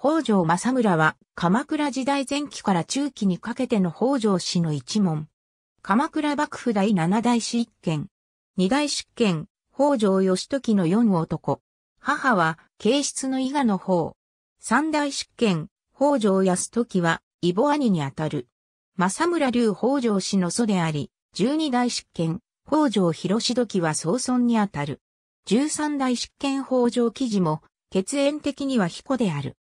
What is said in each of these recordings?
北条政村は、鎌倉時代前期から中期にかけての北条氏の一門。鎌倉幕府第七代執権。二代執権、北条義時の四男。母は、慶室の伊賀の方。三代執権、北条康時は、伊母兄にあたる。政村流北条氏の祖であり、十二代執権、北条広時は総孫にあたる。十三代執権北条記事も、血縁的には彦である。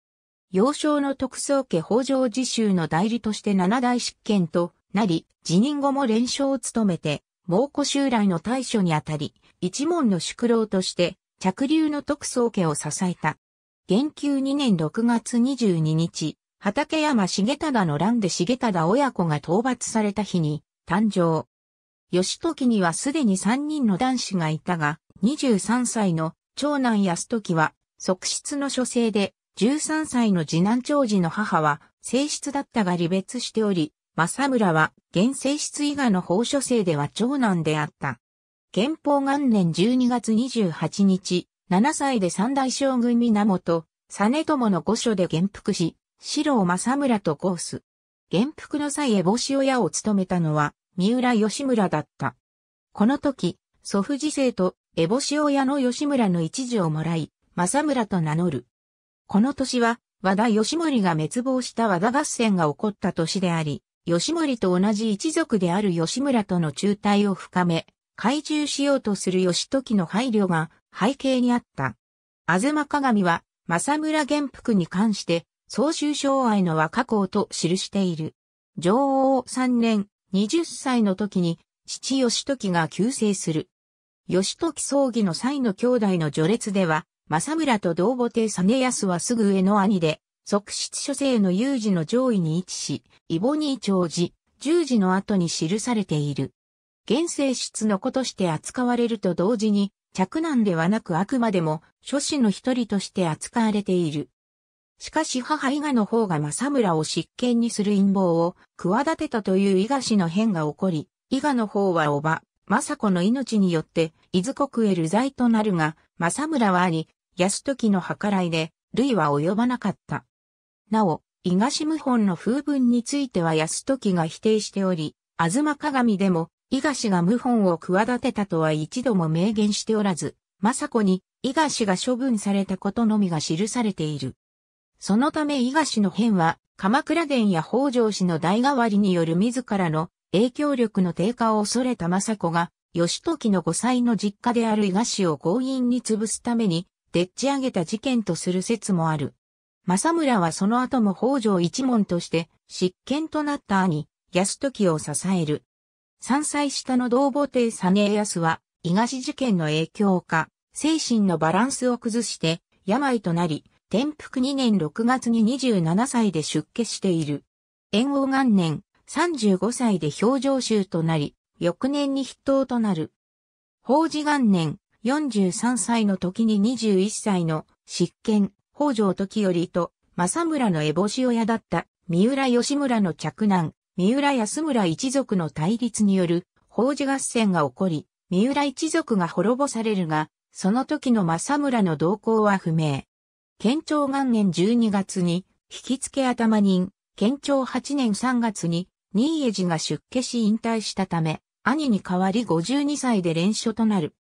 幼少の特捜家北条自習の代理として七大執権となり、辞任後も連勝を務めて、猛虎襲来の対処にあたり、一門の宿老として、着流の特捜家を支えた。元久2年6月22日、畠山重忠の乱で重忠親子が討伐された日に、誕生。義時にはすでに三人の男子がいたが、23歳の長男安時は、側室の書生で13歳の次男長次の母は、正室だったが離別しており、政村は、現正室以外の法書生では長男であった。憲法元年12月28日、7歳で三大将軍源、実朝の御所で元服し、四郎政村とコース。元服の際烏帽子親を務めたのは、三浦義村だった。この時、祖父次世と烏帽子親の義村の一字をもらい、政村と名乗る。この年は、和田義盛が滅亡した和田合戦が起こった年であり、義盛と同じ一族である義村との中退を深め、懐中しようとする義時の配慮が背景にあった。あずま鏡は、正村元服に関して、総州障愛の和歌校と記している。女王3年、20歳の時に、父義時が急逝する。義時葬儀の際の兄弟の序列では、正村と同母帝実康はすぐ上の兄で、側室諸生の有事の上位に位置し、イボニー長寺、十字の後に記されている。現世室の子として扱われると同時に、嫡男ではなくあくまでも、諸子の一人として扱われている。しかし母伊賀の方が政村を執権にする陰謀を企てたという伊賀氏の変が起こり、伊賀の方は叔母、政子の命によって、伊豆国へ流罪となるが、政村は兄、安時の計らいで、類は及ばなかった。なお、伊賀無本の風文については安時が否定しており、東鏡でも、伊賀氏が謀反を企てたとは一度も明言しておらず、政子に伊賀氏が処分されたことのみが記されている。そのため伊賀氏の変は、鎌倉殿や北条氏の代替わりによる自らの影響力の低下を恐れた政子が、義時の5歳の実家である伊賀氏を強引に潰すために、でっち上げた事件とする説もある。政村はその後も北条一門として、執権となった兄、泰時を支える。3歳下の同母弟実康は、伊賀事件の影響か、精神のバランスを崩して、病となり、転覆2年6月に27歳で出家している。炎王元年、35歳で表情衆となり、翌年に筆頭となる。宝治元年、43歳の時に21歳の執権、北条時頼と、政村の烏帽子親だった、三浦義村の嫡男、三浦安村一族の対立による、法事合戦が起こり、三浦一族が滅ぼされるが、その時の政村の動向は不明。県庁元年12月に、引付頭人、県庁8年3月に、新江寺が出家し引退したため、兄に代わり52歳で連署となる。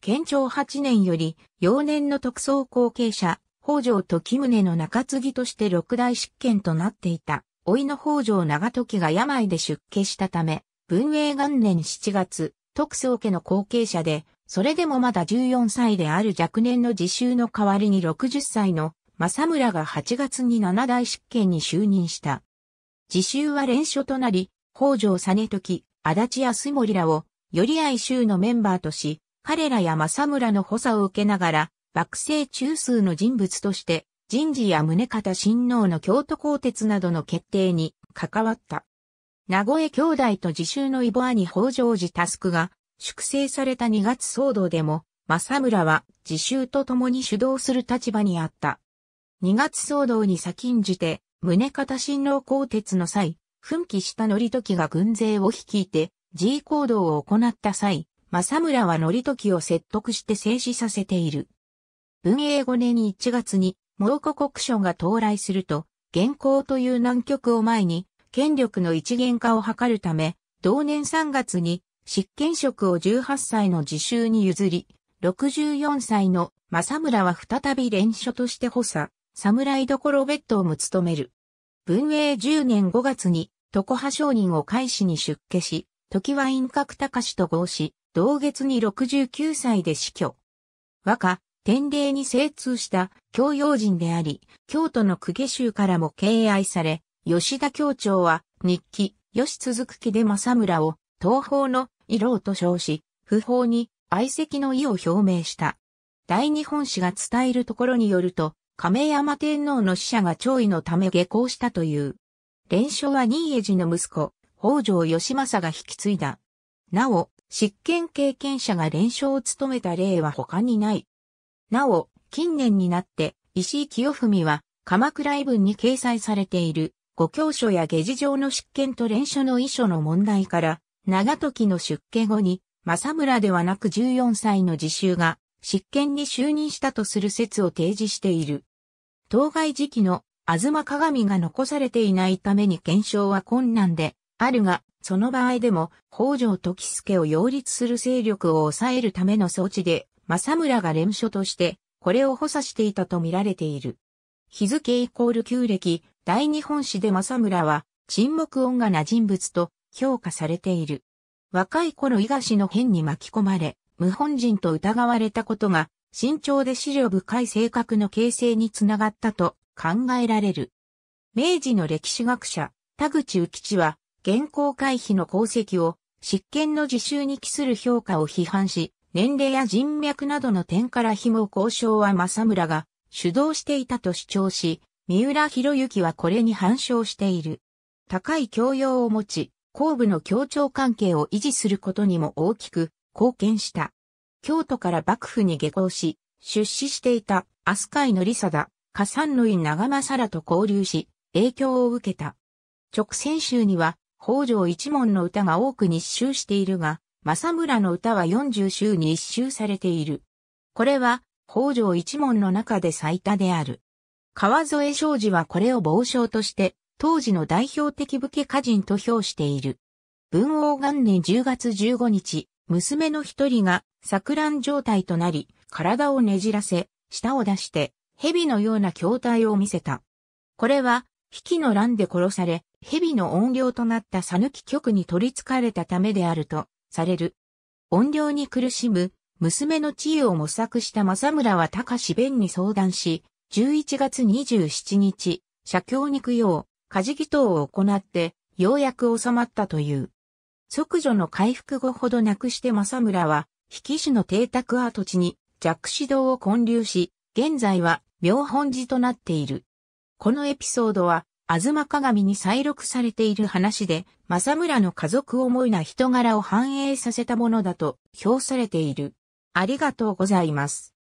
県庁8年より、幼年の特捜後継者、北条時宗の中継ぎとして六大執権となっていた、老いの北条長時が病で出家したため、文永元年7月、特捜家の後継者で、それでもまだ14歳である若年の自習の代わりに60歳の政村が8月に七大執権に就任した。自習は連署となり、北条実時、足立康森らを、より衆のメンバーとし、彼らや政村の補佐を受けながら、幕政中枢の人物として、人事や宗方親王の京都鋼鉄などの決定に関わった。名古屋兄弟と自習のイボアニ北条寺タスクが粛清された2月騒動でも、政村は自習と共に主導する立場にあった。2月騒動に先んじて、宗方親王鋼鉄の際、奮起した則時が軍勢を率いて、G 行動を行った際、政村は則時を説得して静止させている。文永5年1月に、蒙古国書が到来すると、現行という難局を前に、権力の一元化を図るため、同年3月に、執権職を18歳の自習に譲り、64歳の政村は再び連署として補佐、侍どころ別当も務める。文永10年5月に、床派商人を開始に出家し、時は陰閣高氏と合し、同月に69歳で死去。和歌、天霊に精通した教養人であり、京都の公家衆からも敬愛され、吉田教長は日記、吉続きで政村を東方の異老と称し、不法に愛席の意を表明した。大日本史が伝えるところによると、亀山天皇の死者が弔意のため下校したという。連勝は新江寺の息子、北条義政が引き継いだ。なお、執権経験者が連勝を務めた例は他にない。なお、近年になって石井清文は鎌倉異文に掲載されている御教書や下事上の執権と連書の遺書の問題から長時の出家後に正村ではなく14歳の自習が執権に就任したとする説を提示している。当該時期のま鏡が残されていないために検証は困難であるが、その場合でも、北条時助を擁立する勢力を抑えるための装置で、政村が連署として、これを補佐していたと見られている。日付イコール旧暦、大日本史で政村は、沈黙音がな人物と評価されている。若い頃伊賀氏の変に巻き込まれ、無本人と疑われたことが、慎重で資料深い性格の形成につながったと考えられる。明治の歴史学者、田口浮吉は、現行回避の功績を、執権の自習に期する評価を批判し、年齢や人脈などの点から紐交渉は政村が主導していたと主張し、三浦博之はこれに反証している。高い教養を持ち、後部の協調関係を維持することにも大きく貢献した。京都から幕府に下校し、出資していた飛鳥井の貞、加山の井長政らと交流し、影響を受けた。直線州には北条一門の歌が多く日集しているが、正村の歌は40週に一周されている。これは、北条一門の中で最多である。川添昌司はこれを傍唱として、当時の代表的武家歌人と評している。文王元年10月15日、娘の一人が錯乱状態となり、体をねじらせ、舌を出して、蛇のような筐体を見せた。これは、引きの乱で殺され、蛇の怨霊となった讃岐局に取り憑かれたためであるとされる。怨霊に苦しむ娘の地位を模索した政村は高志弁に相談し、11月27日、社協に供養、家事祈祷を行って、ようやく収まったという。即女の回復後ほどなくして政村は、引き主の邸宅跡地に弱指導を建立し、現在は妙本寺となっている。このエピソードは、東鏡に再録されている話で、政村の家族思いな人柄を反映させたものだと評されている。ありがとうございます。